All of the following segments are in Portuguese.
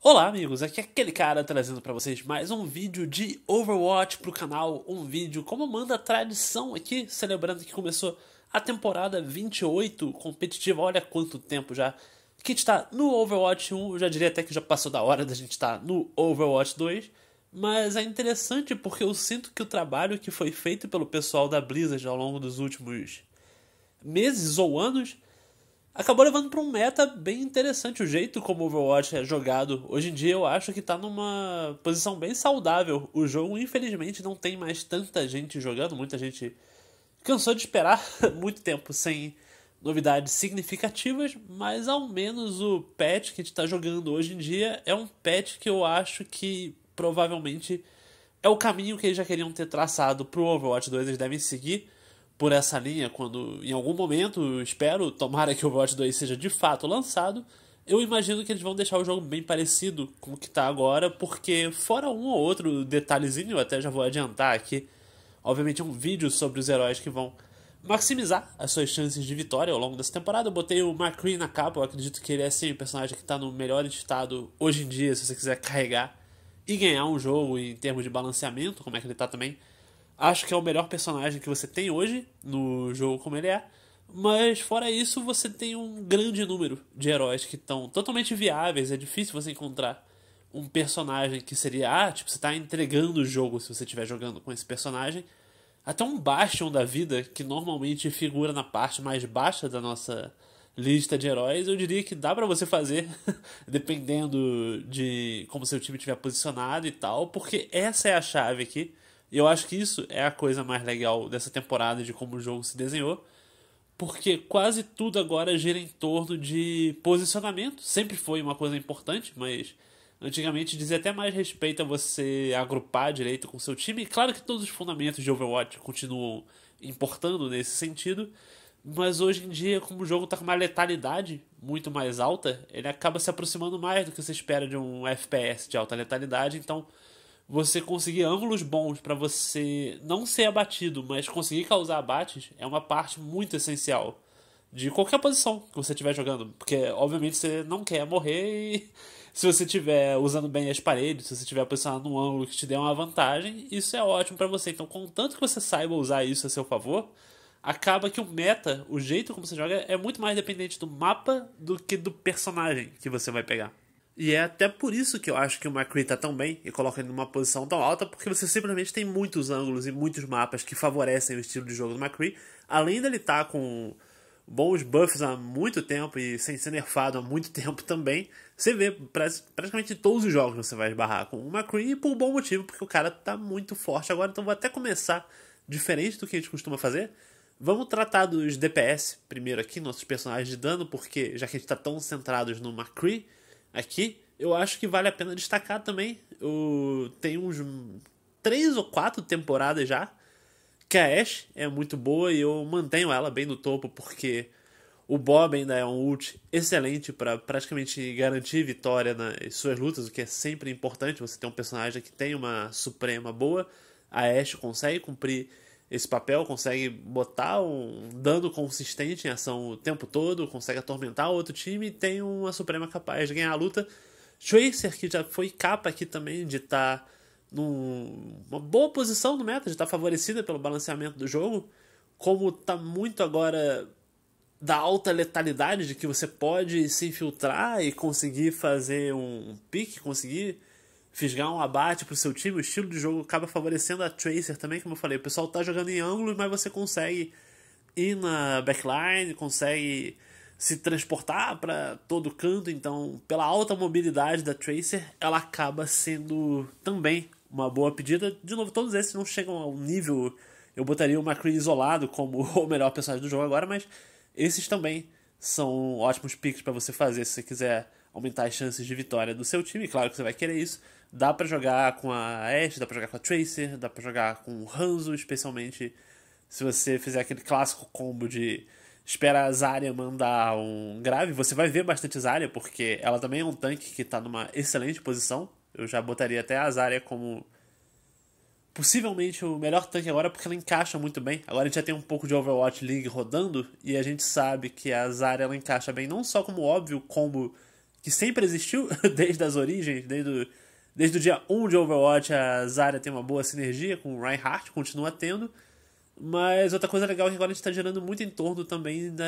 Olá amigos, aqui é aquele cara trazendo para vocês mais um vídeo de Overwatch pro canal, um vídeo como manda a tradição aqui, celebrando que começou a temporada 28 competitiva, olha quanto tempo já que a gente tá no Overwatch 1, eu já diria até que já passou da hora da gente estar tá no Overwatch 2, mas é interessante porque eu sinto que o trabalho que foi feito pelo pessoal da Blizzard ao longo dos últimos meses ou anos acabou levando para um meta bem interessante. O jeito como Overwatch é jogado hoje em dia, eu acho que está numa posição bem saudável. O jogo, infelizmente, não tem mais tanta gente jogando, muita gente cansou de esperar muito tempo sem novidades significativas, mas ao menos o patch que a gente está jogando hoje em dia é um patch que eu acho que provavelmente é o caminho que eles já queriam ter traçado para o Overwatch 2, eles devem seguir por essa linha, quando em algum momento, espero, tomara que o Watch 2 seja de fato lançado, eu imagino que eles vão deixar o jogo bem parecido com o que está agora, porque fora um ou outro detalhezinho, eu até já vou adiantar aqui, obviamente um vídeo sobre os heróis que vão maximizar as suas chances de vitória ao longo dessa temporada. Eu botei o McCree na capa, eu acredito que ele é sim o personagem que está no melhor estado hoje em dia, se você quiser carregar e ganhar um jogo em termos de balanceamento, como é que ele está também Acho que é o melhor personagem que você tem hoje no jogo como ele é. Mas fora isso, você tem um grande número de heróis que estão totalmente viáveis. É difícil você encontrar um personagem que seria, ah, tipo, você tá entregando o jogo se você estiver jogando com esse personagem. Até um Bastion da vida, que normalmente figura na parte mais baixa da nossa lista de heróis, eu diria que dá para você fazer, dependendo de como seu time estiver posicionado e tal, porque essa é a chave aqui eu acho que isso é a coisa mais legal dessa temporada de como o jogo se desenhou, porque quase tudo agora gira em torno de posicionamento. Sempre foi uma coisa importante, mas antigamente dizia até mais respeito a você agrupar direito com seu time. Claro que todos os fundamentos de Overwatch continuam importando nesse sentido, mas hoje em dia, como o jogo está com uma letalidade muito mais alta, ele acaba se aproximando mais do que você espera de um FPS de alta letalidade, então você conseguir ângulos bons para você não ser abatido, mas conseguir causar abates, é uma parte muito essencial de qualquer posição que você estiver jogando. Porque, obviamente, você não quer morrer e se você estiver usando bem as paredes, se você estiver posicionado num ângulo que te dê uma vantagem, isso é ótimo para você. Então, contanto que você saiba usar isso a seu favor, acaba que o meta, o jeito como você joga, é muito mais dependente do mapa do que do personagem que você vai pegar. E é até por isso que eu acho que o McCree tá tão bem e coloca ele numa posição tão alta, porque você simplesmente tem muitos ângulos e muitos mapas que favorecem o estilo de jogo do McCree. Além dele estar tá com bons buffs há muito tempo e sem ser nerfado há muito tempo também, você vê praticamente todos os jogos que você vai esbarrar com o McCree e por um bom motivo, porque o cara tá muito forte agora, então vou até começar diferente do que a gente costuma fazer. Vamos tratar dos DPS primeiro aqui, nossos personagens de dano, porque já que a gente está tão centrados no McCree, aqui, eu acho que vale a pena destacar também. O, tem uns três ou quatro temporadas já que a Ash é muito boa e eu mantenho ela bem no topo porque o Bob ainda é um ult excelente para praticamente garantir vitória nas suas lutas, o que é sempre importante. Você tem um personagem que tem uma suprema boa, a Ash consegue cumprir esse papel, consegue botar um dano consistente em ação o tempo todo, consegue atormentar o outro time e tem uma Suprema capaz de ganhar a luta. Tracer, que já foi capa aqui também, de estar tá numa boa posição no meta, de estar tá favorecida pelo balanceamento do jogo, como está muito agora da alta letalidade, de que você pode se infiltrar e conseguir fazer um pique, conseguir fisgar um abate pro seu time, o estilo de jogo acaba favorecendo a Tracer também, como eu falei. O pessoal tá jogando em ângulos, mas você consegue ir na backline, consegue se transportar para todo canto, então, pela alta mobilidade da Tracer, ela acaba sendo também uma boa pedida. De novo, todos esses não chegam ao nível. Eu botaria o McCree isolado como o melhor personagem do jogo agora, mas esses também são ótimos picks para você fazer se você quiser aumentar as chances de vitória do seu time, claro que você vai querer isso. Dá para jogar com a Ashe, dá pra jogar com a Tracer, dá para jogar com o Hanzo, especialmente se você fizer aquele clássico combo de espera a Zarya mandar um grave. Você vai ver bastante Zarya, porque ela também é um tanque que está numa excelente posição. Eu já botaria até a Zarya como possivelmente o melhor tanque agora porque ela encaixa muito bem. Agora a gente já tem um pouco de Overwatch League rodando e a gente sabe que a Zarya ela encaixa bem não só como óbvio combo que sempre existiu desde as origens, desde o, desde o dia 1 de Overwatch, a Zarya tem uma boa sinergia com o Reinhardt, continua tendo. Mas outra coisa legal é que agora a gente está gerando muito em torno também da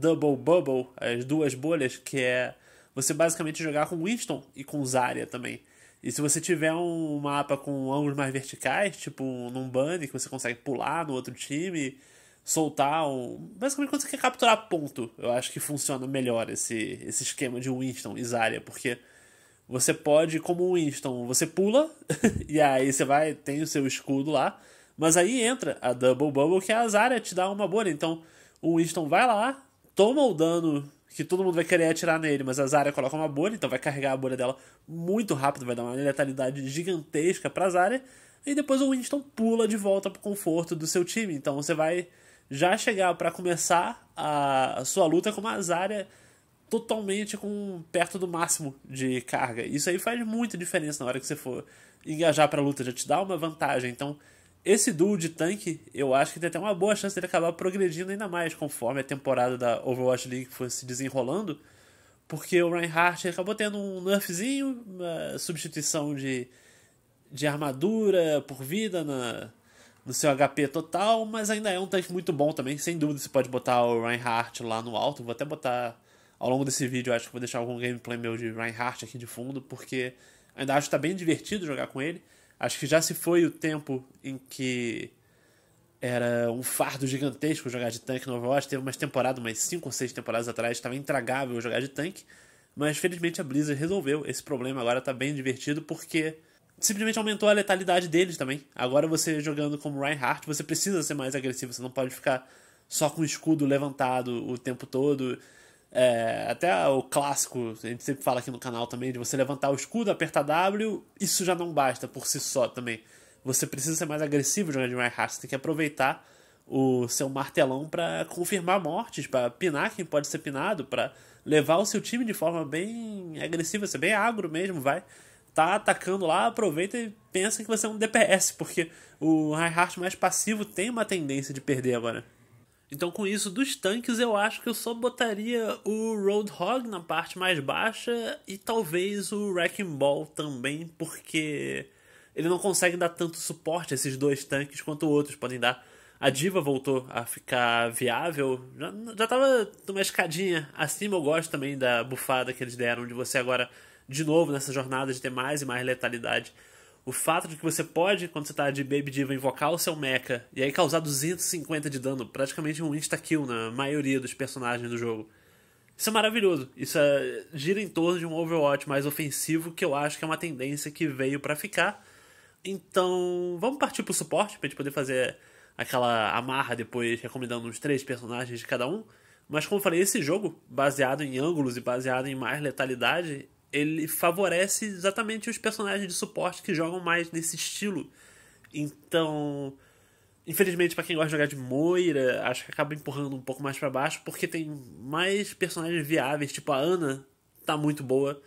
Double Bubble, as duas bolhas, que é você basicamente jogar com Winston e com Zarya também. E se você tiver um mapa com ângulos mais verticais, tipo num bunny que você consegue pular no outro time, soltar um. Basicamente, quando você quer capturar ponto, eu acho que funciona melhor esse, esse esquema de Winston e Zarya, porque você pode, como Winston, você pula, e aí você vai, tem o seu escudo lá, mas aí entra a Double Bubble, que é a Zarya te dá uma bolha. Então, o Winston vai lá, toma o dano que todo mundo vai querer atirar nele, mas a Zarya coloca uma bolha, então vai carregar a bolha dela muito rápido, vai dar uma letalidade gigantesca pra Zarya, e depois o Winston pula de volta pro conforto do seu time. Então você vai já chegar para começar a, sua luta com uma áreas totalmente com perto do máximo de carga. Isso aí faz muita diferença na hora que você for engajar para a luta, já te dá uma vantagem. Então, esse duo de tanque, eu acho que tem até uma boa chance ele acabar progredindo ainda mais conforme a temporada da Overwatch League for se desenrolando, porque o Reinhardt acabou tendo um nerfzinho, uma substituição de, de armadura por vida na, no seu HP total, mas ainda é um tanque muito bom também. Sem dúvida você pode botar o Reinhardt lá no alto. Vou até botar ao longo desse vídeo, acho que vou deixar algum gameplay meu de Reinhardt aqui de fundo, porque ainda acho que tá bem divertido jogar com ele. Acho que já se foi o tempo em que era um fardo gigantesco jogar de tanque no Overwatch. Teve umas temporadas, umas 5 ou 6 temporadas atrás, estava intragável jogar de tanque. Mas felizmente a Blizzard resolveu esse problema, agora tá bem divertido porque simplesmente aumentou a letalidade deles também. Agora você jogando como Reinhardt, você precisa ser mais agressivo, você não pode ficar só com o escudo levantado o tempo todo. É, até o clássico, a gente sempre fala aqui no canal também, de você levantar o escudo, apertar W, isso já não basta por si só também. Você precisa ser mais agressivo jogando de Reinhardt, você tem que aproveitar o seu martelão para confirmar mortes, para pinar quem pode ser pinado, para levar o seu time de forma bem agressiva, ser bem agro mesmo, vai tá atacando lá, aproveita e pensa que você é um DPS, porque o Reinhardt mais passivo tem uma tendência de perder agora. Então, com isso, dos tanques, eu acho que eu só botaria o Roadhog na parte mais baixa e talvez o Wrecking Ball também, porque ele não consegue dar tanto suporte a esses dois tanques quanto outros podem dar. A Diva voltou a ficar viável, já, já tava numa escadinha acima, eu gosto também da bufada que eles deram, de você agora de novo nessa jornada de ter mais e mais letalidade. O fato de que você pode, quando você tá de Baby Diva, invocar o seu mecha e aí causar 250 de dano, praticamente um insta-kill na maioria dos personagens do jogo. Isso é maravilhoso. Isso é, gira em torno de um Overwatch mais ofensivo, que eu acho que é uma tendência que veio para ficar. Então, vamos partir pro suporte, pra gente poder fazer aquela amarra depois, recomendando uns três personagens de cada um. Mas como eu falei, esse jogo, baseado em ângulos e baseado em mais letalidade, ele favorece exatamente os personagens de suporte que jogam mais nesse estilo. Então, infelizmente para quem gosta de jogar de Moira, acho que acaba empurrando um pouco mais para baixo porque tem mais personagens viáveis, tipo a Ana tá muito boa.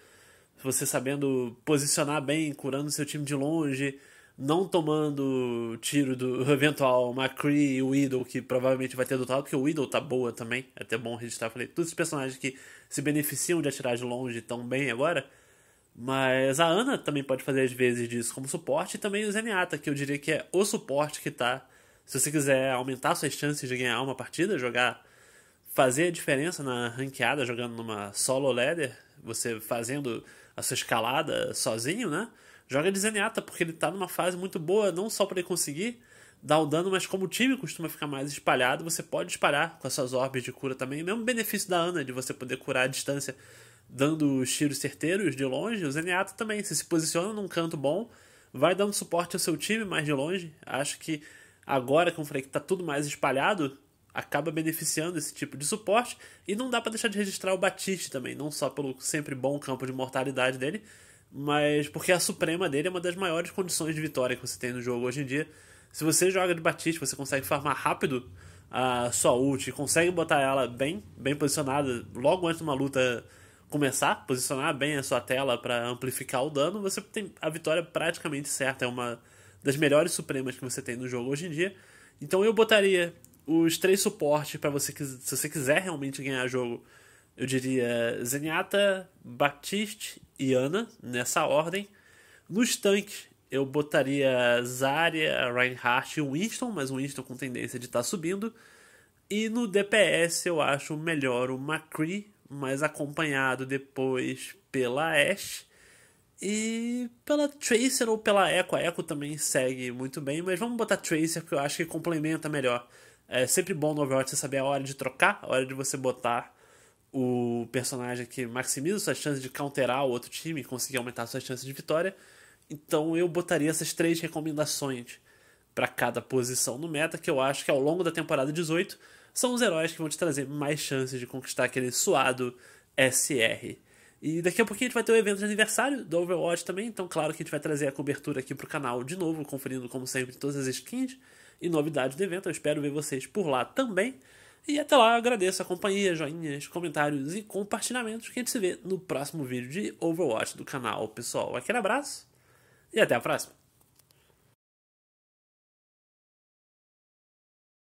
Você sabendo posicionar bem, curando seu time de longe, não tomando tiro do eventual McCree e o Widow, que provavelmente vai ter adotado, porque o Widow tá boa também, é até bom registrar, falei, todos os personagens que se beneficiam de atirar de longe tão bem agora, mas a Ana também pode fazer às vezes disso como suporte, e também o Zenyatta, que eu diria que é o suporte que tá, se você quiser aumentar suas chances de ganhar uma partida, jogar, fazer a diferença na ranqueada, jogando numa solo ladder, você fazendo a sua escalada sozinho, né, Joga de Zenyatta, porque ele tá numa fase muito boa, não só para ele conseguir dar o dano, mas como o time costuma ficar mais espalhado, você pode espalhar com as suas orbes de cura também. O é mesmo benefício da Ana de você poder curar a distância dando os tiros certeiros de longe, o Zenyatta também, se se posiciona num canto bom, vai dando suporte ao seu time mais de longe. Acho que agora, como falei, que tá tudo mais espalhado, acaba beneficiando esse tipo de suporte. E não dá para deixar de registrar o Batiste também, não só pelo sempre bom campo de mortalidade dele, mas porque a suprema dele é uma das maiores condições de vitória que você tem no jogo hoje em dia. Se você joga de Batista, você consegue farmar rápido a sua ult, consegue botar ela bem, bem posicionada logo antes de uma luta começar, posicionar bem a sua tela para amplificar o dano, você tem a vitória praticamente certa. É uma das melhores supremas que você tem no jogo hoje em dia. Então eu botaria os três suportes para você, se você quiser realmente ganhar jogo eu diria Zenyatta, Baptiste e Ana, nessa ordem. Nos tanques, eu botaria Zarya, Reinhardt e Winston, mas o Winston com tendência de estar tá subindo. E no DPS eu acho melhor o McCree, mas acompanhado depois pela Ashe e pela Tracer ou pela Echo. A Echo também segue muito bem, mas vamos botar Tracer porque eu acho que complementa melhor. É sempre bom no Overwatch você saber a hora de trocar, a hora de você botar o personagem que maximiza suas chances de counterar o outro time e conseguir aumentar suas chances de vitória. Então eu botaria essas três recomendações para cada posição no meta, que eu acho que ao longo da temporada 18 são os heróis que vão te trazer mais chances de conquistar aquele suado SR. E daqui a pouquinho a gente vai ter o um evento de aniversário do Overwatch também, então claro que a gente vai trazer a cobertura aqui pro canal de novo, conferindo como sempre todas as skins e novidades do evento. Eu espero ver vocês por lá também. E até lá, agradeço a companhia, joinhas, comentários e compartilhamentos que a gente se vê no próximo vídeo de Overwatch do canal. Pessoal, aquele abraço e até a próxima!